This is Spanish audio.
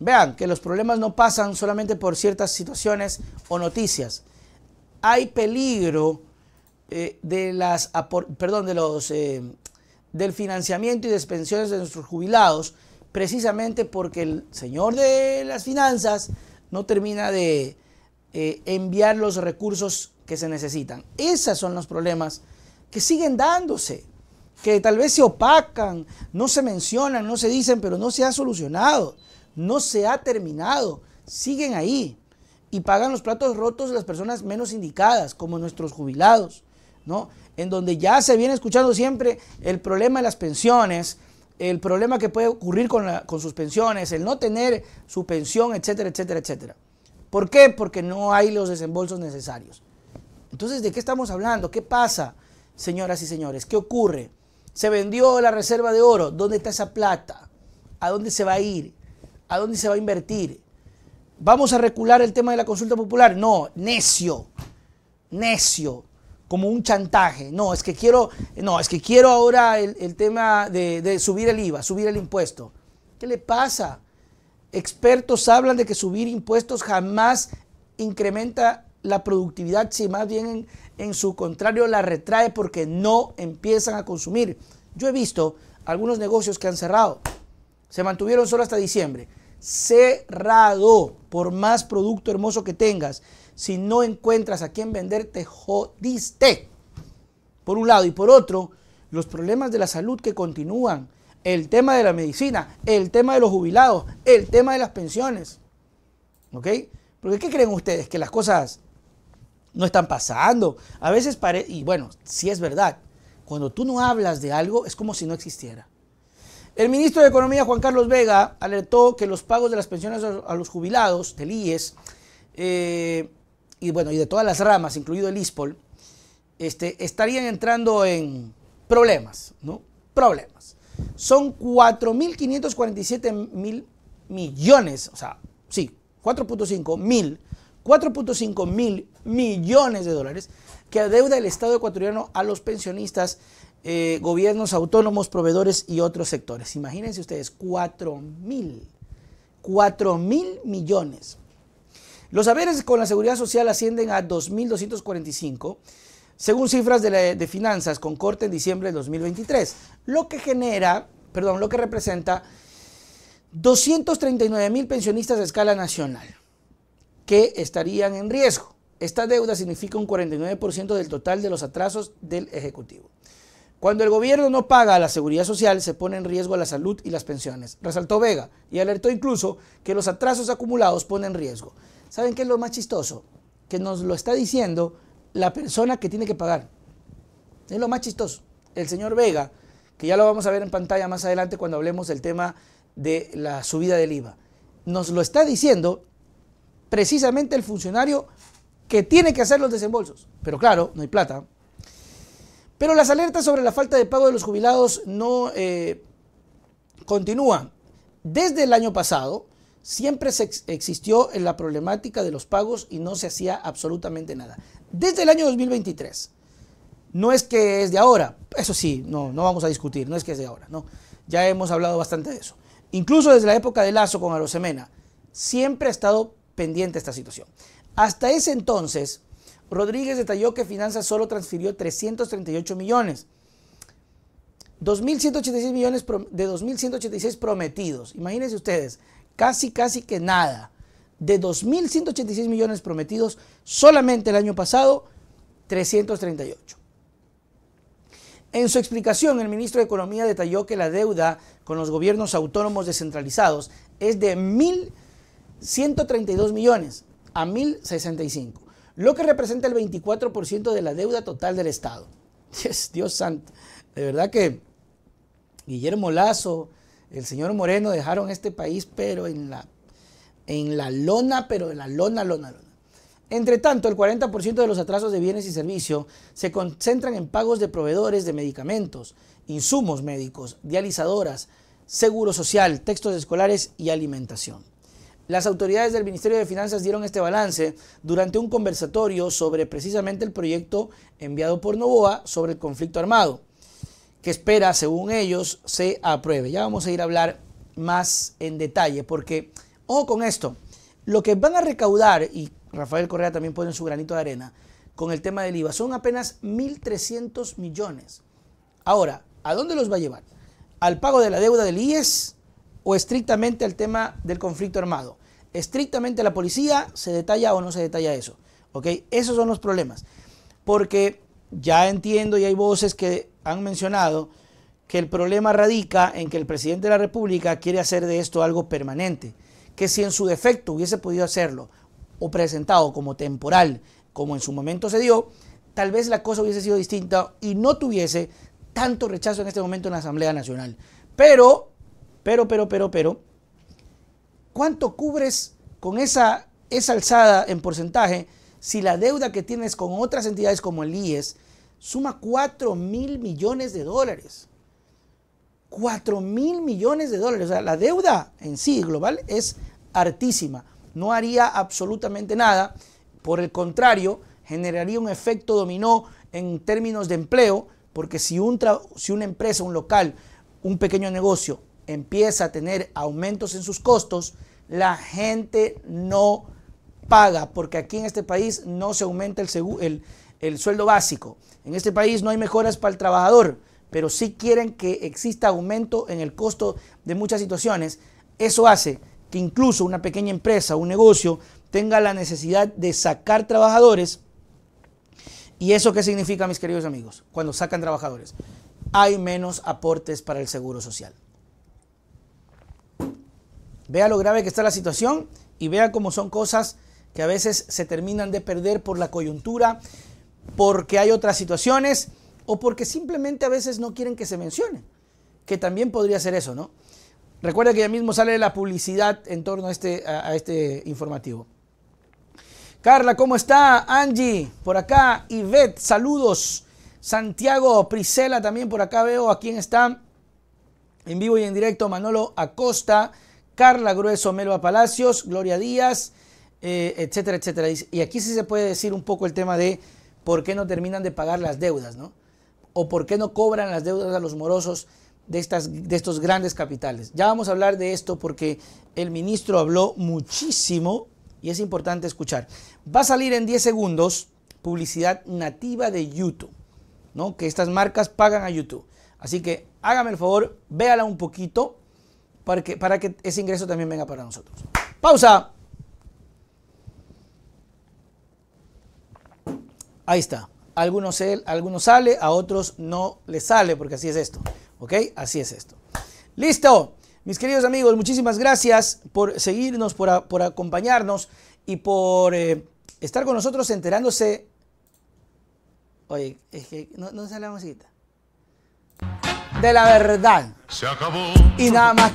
Vean que los problemas no pasan solamente por ciertas situaciones o noticias. Hay peligro eh, de las perdón, de los eh, del financiamiento y de pensiones de nuestros jubilados, precisamente porque el señor de las finanzas no termina de eh, enviar los recursos que se necesitan. Esos son los problemas que siguen dándose, que tal vez se opacan, no se mencionan, no se dicen, pero no se ha solucionado no se ha terminado, siguen ahí y pagan los platos rotos las personas menos indicadas, como nuestros jubilados, ¿no? En donde ya se viene escuchando siempre el problema de las pensiones, el problema que puede ocurrir con, con sus pensiones, el no tener su pensión, etcétera, etcétera, etcétera. ¿Por qué? Porque no hay los desembolsos necesarios. Entonces, ¿de qué estamos hablando? ¿Qué pasa, señoras y señores? ¿Qué ocurre? Se vendió la reserva de oro. ¿Dónde está esa plata? ¿A dónde se va a ir? ¿A dónde se va a invertir? ¿Vamos a recular el tema de la consulta popular? No, necio, necio, como un chantaje. No, es que quiero, no, es que quiero ahora el, tema de, subir el IVA, subir el impuesto. ¿Qué le pasa? Expertos hablan de que subir impuestos jamás incrementa la productividad, si más bien en, su contrario la retrae porque no empiezan a consumir. Yo he visto algunos negocios que han cerrado, se mantuvieron solo hasta diciembre cerrado. Por más producto hermoso que tengas, si no encuentras a quién venderte, te jodiste. Por un lado. Y por otro, los problemas de la salud que continúan. El tema de la medicina, el tema de los jubilados, el tema de las pensiones. ¿Ok? Porque ¿qué creen ustedes? Que las cosas no están pasando. A veces parece, y bueno, si es verdad, cuando tú no hablas de algo es como si no existiera. El ministro de Economía, Juan Carlos Vega, alertó que los pagos de las pensiones a los jubilados del IES eh, y, bueno, y de todas las ramas, incluido el ISPOL, este, estarían entrando en problemas, ¿no? Problemas. Son 4.547 mil millones, o sea, sí, 4.5 mil, 4.5 mil millones de dólares que adeuda el Estado ecuatoriano a los pensionistas eh, gobiernos autónomos, proveedores y otros sectores. Imagínense ustedes, 4 mil, 4 mil millones. Los haberes con la seguridad social ascienden a 2.245, según cifras de, finanzas con corte en diciembre de 2023, lo que genera, perdón, lo que representa 239 mil pensionistas a escala nacional que estarían en riesgo. Esta deuda significa un 49% del total de los atrasos del Ejecutivo. Cuando el gobierno no paga a la seguridad social, se pone en riesgo la salud y las pensiones, resaltó Vega, y alertó incluso que los atrasos acumulados ponen en riesgo. ¿Saben qué es lo más chistoso? Que nos lo está diciendo la persona que tiene que pagar. Es lo más chistoso. El señor Vega, que ya lo vamos a ver en pantalla más adelante cuando hablemos del tema de la subida del IVA, nos lo está diciendo precisamente el funcionario que tiene que hacer los desembolsos. Pero claro, no hay plata. Pero las alertas sobre la falta de pago de los jubilados no eh, continúan. Desde el año pasado siempre se existió en la problemática de los pagos y no se hacía absolutamente nada. Desde el año 2023. No es que es de ahora, eso sí, no, no vamos a discutir, no es que es de ahora, no. Ya hemos hablado bastante de eso. Incluso desde la época de Lazo con Arosemena, siempre ha estado pendiente esta situación. Hasta ese entonces, Rodríguez detalló que Finanzas solo transfirió 338 millones. 2.186 millones de 2.186 prometidos. Imagínense ustedes, casi, casi que nada. De 2.186 millones prometidos solamente el año pasado, 338. En su explicación, el ministro de Economía detalló que la deuda con los gobiernos autónomos descentralizados es de 1.132 millones a 1.065 lo que representa el 24% de la deuda total del Estado. Dios, santo, de verdad que Guillermo Lazo, el señor Moreno dejaron este país, pero en la, en la lona, pero en la lona, lona, lona. Entre tanto, el 40% de los atrasos de bienes y servicios se concentran en pagos de proveedores de medicamentos, insumos médicos, dializadoras, seguro social, textos escolares y alimentación. Las autoridades del Ministerio de Finanzas dieron este balance durante un conversatorio sobre precisamente el proyecto enviado por Novoa sobre el conflicto armado, que espera, según ellos, se apruebe. Ya vamos a ir a hablar más en detalle, porque, ojo con esto, lo que van a recaudar, y Rafael Correa también pone su granito de arena, con el tema del IVA, son apenas 1.300 millones. Ahora, ¿a dónde los va a llevar? ¿Al pago de la deuda del IES o estrictamente al tema del conflicto armado? estrictamente la policía, se detalla o no se detalla eso. ¿Ok? Esos son los problemas. Porque ya entiendo y hay voces que han mencionado que el problema radica en que el presidente de la República quiere hacer de esto algo permanente, que si en su defecto hubiese podido hacerlo o presentado como temporal, como en su momento se dio, tal vez la cosa hubiese sido distinta y no tuviese tanto rechazo en este momento en la Asamblea Nacional. Pero, pero, pero, pero, pero, ¿Cuánto cubres con esa, esa alzada en porcentaje si la deuda que tienes con otras entidades como el IES suma 4 mil millones de dólares? 4 mil millones de dólares. O sea, la deuda en sí global es altísima. No haría absolutamente nada. Por el contrario, generaría un efecto dominó en términos de empleo, porque si, un si una empresa, un local, un pequeño negocio empieza a tener aumentos en sus costos, la gente no paga, porque aquí en este país no se aumenta el, sueldo básico. En este país no hay mejoras para el trabajador, pero sí quieren que exista aumento en el costo de muchas situaciones. Eso hace que incluso una pequeña empresa, un negocio, tenga la necesidad de sacar trabajadores. ¿Y eso qué significa, mis queridos amigos? Cuando sacan trabajadores, hay menos aportes para el seguro social. Vea lo grave que está la situación y vea cómo son cosas que a veces se terminan de perder por la coyuntura, porque hay otras situaciones o porque simplemente a veces no quieren que se mencione, que también podría ser eso, ¿no? Recuerda que ya mismo sale la publicidad en torno a este, este informativo. Carla, ¿cómo está? Angie, por acá. Yvette, saludos. Santiago, Prisela también por acá veo a quién está en vivo y en directo. Manolo Acosta. Carla Grueso, Melba Palacios, Gloria Díaz, eh, etcétera, etcétera. Y aquí sí se puede decir un poco el tema de por qué no terminan de pagar las deudas, ¿no? O por qué no cobran las deudas a los morosos de, estas, de estos grandes capitales. Ya vamos a hablar de esto porque el ministro habló muchísimo y es importante escuchar. Va a salir en 10 segundos publicidad nativa de YouTube, ¿no? Que estas marcas pagan a YouTube. Así que hágame el favor, véala un poquito para que, ese ingreso también venga para nosotros. Pausa. Ahí está. algunos, a algunos sale, a otros no les sale, porque así es esto. ¿Ok? Así es esto. Listo. Mis queridos amigos, muchísimas gracias por seguirnos, por, acompañarnos y por eh, estar con nosotros enterándose. Oye, es que no, no sale la musiquita. De la verdad. Se acabó. Y nada más.